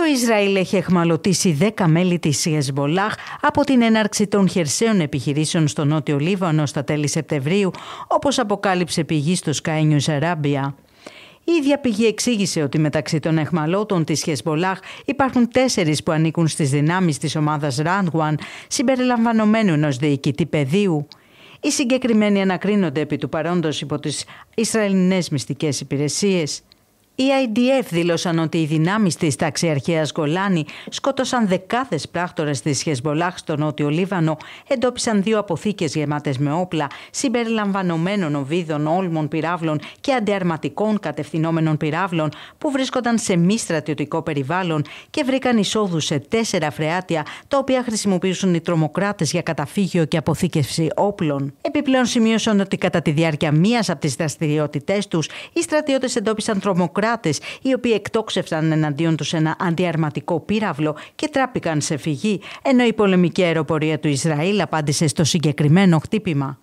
Το Ισραήλ έχει εχμαλωτήσει 10 μέλη της Χεσμολάχ από την έναρξη των χερσαίων επιχειρήσεων στο Νότιο Λίβανο στα τέλη Σεπτεμβρίου, όπως αποκάλυψε πηγή στο Sky News Arabia. Η ίδια πηγή εξήγησε ότι μεταξύ των εχμαλώτων της Χεσμολάχ υπάρχουν τέσσερις που ανήκουν στις δυνάμεις της ομάδας Ράντγουαν, συμπεριλαμβανομένου ενό διοικητή πεδίου. Οι συγκεκριμένοι ανακρίνονται επί του παρόντος υπό τις Ισραηλινές μυστικές υπηρεσίες. Οι IDF δήλωσαν ότι οι δυνάμεις της ταξιαρχίας Γκολάνη σκότωσαν δεκάδες πράκτορες της Χεσμολάχ στο νότιο Λίβανο, εντόπισαν δύο αποθήκες γεμάτες με όπλα, συμπεριλαμβανομένων οβίδων, όλμων πυράβλων και αντιαρματικών κατευθυνόμενων πυράβλων που βρίσκονταν σε μη στρατιωτικό περιβάλλον και βρήκαν εισόδους σε τέσσερα φρεάτια τα οποία χρησιμοποιούσαν οι τρομοκράτες για καταφύγιο και αποθήκευση όπλων. Επιπλέον σημείωσαν ότι κατά τη διάρκεια μίας από τις δραστηριότητές τους, οι στρατιώτες εντόπισαν τρομοκράτες οι οποίοι εκτόξευσαν εναντίον τους ένα αντιαρματικό πύραυλο και τράπηκαν σε φυγή, ενώ η πολεμική αεροπορία του Ισραήλ απάντησε στο συγκεκριμένο χτύπημα.